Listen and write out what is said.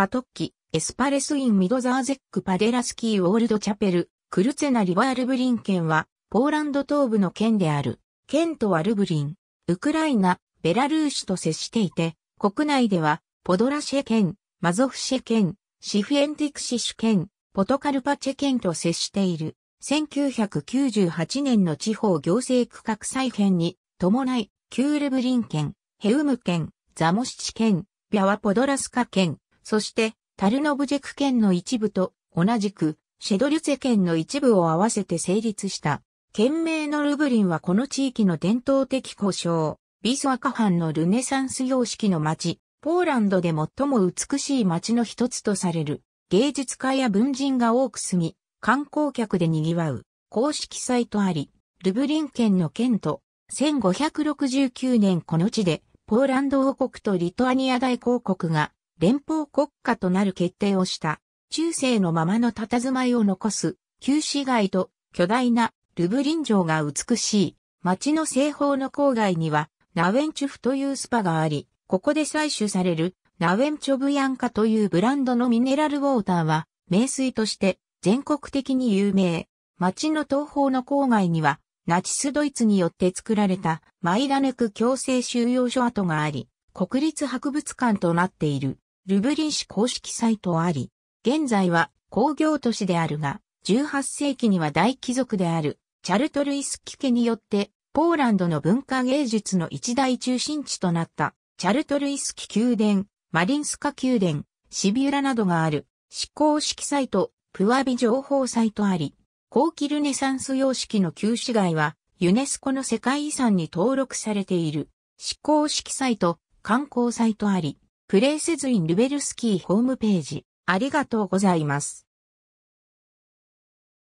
パトッキ、エスパレスイン・ミドザーゼック・パデラスキー・ウォールド・チャペル、クルツェナ・リバールブリン県は、ポーランド東部の県である、県とはルブリン、ウクライナ、ベラルーシと接していて、国内では、ポドラシェ県、マゾフシェ県、シフエンティクシシュ県、ポトカルパチェ県と接している。1998年の地方行政区画再編に伴い、キュールブリン県、ヘウム県、ザモシチ県、ビャワポドラスカ県、そして、タルノブジェク県の一部と、同じく、シェドリュツェ県の一部を合わせて成立した。県名のルブリンはこの地域の伝統的故障、ビスワカハンのルネサンス様式の町、ポーランドで最も美しい町の一つとされる。芸術家や文人が多く住み、観光客で賑わう公式サイトあり、ルブリン県の県と1569年この地でポーランド王国とリトアニア大公国が連邦国家となる決定をした、中世のままの佇まいを残す、旧市街と巨大なルブリン城が美しい。町の西方の郊外には、ナウェンチュフというスパがあり、ここで採取される、ナウェンチョブヤンカというブランドのミネラルウォーターは、名水として全国的に有名。町の東方の郊外には、ナチスドイツによって作られたマイラネク強制収容所跡があり、国立博物館となっている。ルブリン市公式サイトあり、現在は工業都市であるが、18世紀には大貴族であるチャルトルイスキ家によって、ポーランドの文化芸術の一大中心地となった、チャルトルイスキ宮殿、マリンスカ宮殿、シビュラなどがある、市公式サイト、プワビ情報サイトあり、後期ルネサンス様式の旧市街は、ユネスコの世界遺産に登録されている、市公式サイト、観光サイトあり、プレイセズインルベルスキーホームページ、ありがとうございます。